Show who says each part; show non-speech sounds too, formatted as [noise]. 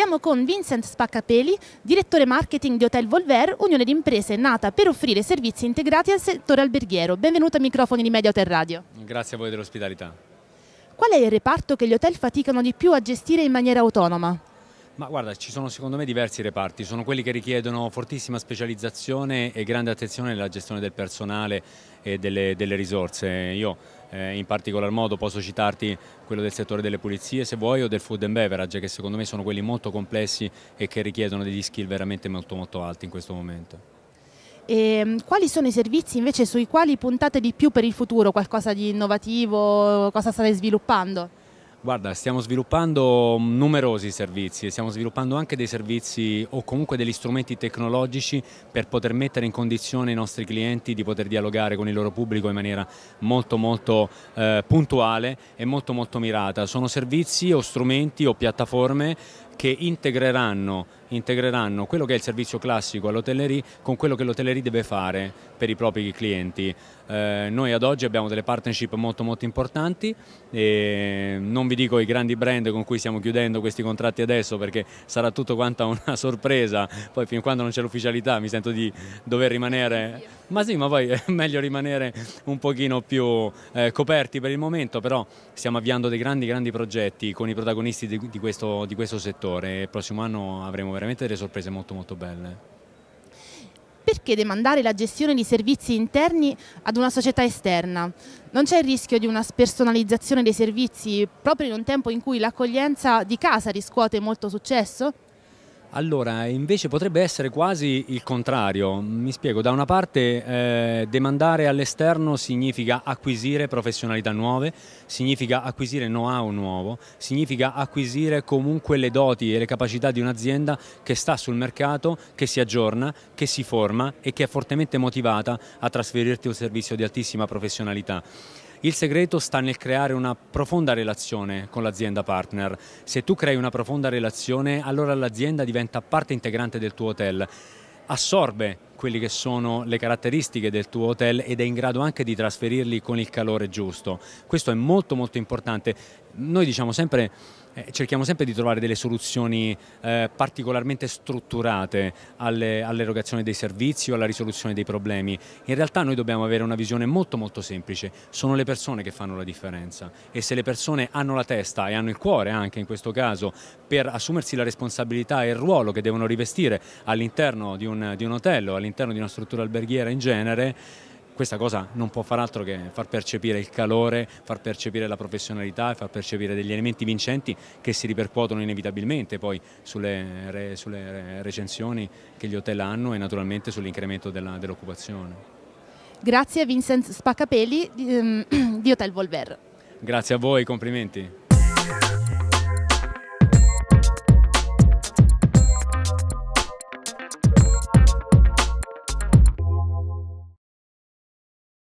Speaker 1: Siamo con Vincent Spaccapeli, direttore marketing di Hotel Volver, unione di imprese nata per offrire servizi integrati al settore alberghiero. Benvenuto ai microfoni di Media Hotel Radio.
Speaker 2: Grazie a voi dell'ospitalità.
Speaker 1: Qual è il reparto che gli hotel faticano di più a gestire in maniera autonoma?
Speaker 2: Ma guarda, ci sono secondo me diversi reparti, sono quelli che richiedono fortissima specializzazione e grande attenzione nella gestione del personale e delle, delle risorse. Io eh, in particolar modo posso citarti quello del settore delle pulizie se vuoi o del food and beverage che secondo me sono quelli molto complessi e che richiedono degli skill veramente molto molto alti in questo momento.
Speaker 1: E ehm, quali sono i servizi invece sui quali puntate di più per il futuro? Qualcosa di innovativo? Cosa state sviluppando?
Speaker 2: Guarda, stiamo sviluppando numerosi servizi e stiamo sviluppando anche dei servizi o comunque degli strumenti tecnologici per poter mettere in condizione i nostri clienti di poter dialogare con il loro pubblico in maniera molto molto eh, puntuale e molto molto mirata. Sono servizi o strumenti o piattaforme che integreranno integreranno quello che è il servizio classico all'hotellerie con quello che l'hotellerie deve fare per i propri clienti. Eh, noi ad oggi abbiamo delle partnership molto molto importanti, e non vi dico i grandi brand con cui stiamo chiudendo questi contratti adesso perché sarà tutto quanto [laughs] una sorpresa, poi fin quando non c'è l'ufficialità mi sento di dover rimanere, ma sì, ma poi è [laughs] meglio rimanere un pochino più eh, coperti per il momento, però stiamo avviando dei grandi grandi progetti con i protagonisti di, di, questo, di questo settore e il prossimo anno avremo veramente veramente delle sorprese molto molto belle.
Speaker 1: Perché demandare la gestione di servizi interni ad una società esterna? Non c'è il rischio di una spersonalizzazione dei servizi proprio in un tempo in cui l'accoglienza di casa riscuote molto successo?
Speaker 2: Allora, invece potrebbe essere quasi il contrario, mi spiego, da una parte eh, demandare all'esterno significa acquisire professionalità nuove, significa acquisire know-how nuovo, significa acquisire comunque le doti e le capacità di un'azienda che sta sul mercato, che si aggiorna, che si forma e che è fortemente motivata a trasferirti un servizio di altissima professionalità. Il segreto sta nel creare una profonda relazione con l'azienda partner. Se tu crei una profonda relazione, allora l'azienda diventa parte integrante del tuo hotel, assorbe quelle che sono le caratteristiche del tuo hotel ed è in grado anche di trasferirli con il calore giusto. Questo è molto molto importante. Noi diciamo sempre eh, cerchiamo sempre di trovare delle soluzioni eh, particolarmente strutturate all'erogazione dei servizi o alla risoluzione dei problemi. In realtà noi dobbiamo avere una visione molto molto semplice, sono le persone che fanno la differenza e se le persone hanno la testa e hanno il cuore anche in questo caso per assumersi la responsabilità e il ruolo che devono rivestire all'interno di, un, di un hotel o all'interno all'interno di una struttura alberghiera in genere questa cosa non può far altro che far percepire il calore, far percepire la professionalità e far percepire degli elementi vincenti che si ripercuotono inevitabilmente poi sulle, re, sulle recensioni che gli hotel hanno e naturalmente sull'incremento dell'occupazione. Dell
Speaker 1: Grazie a Vincent Spaccapelli di, ehm, [clears throat] di Hotel Volver.
Speaker 2: Grazie a voi, complimenti.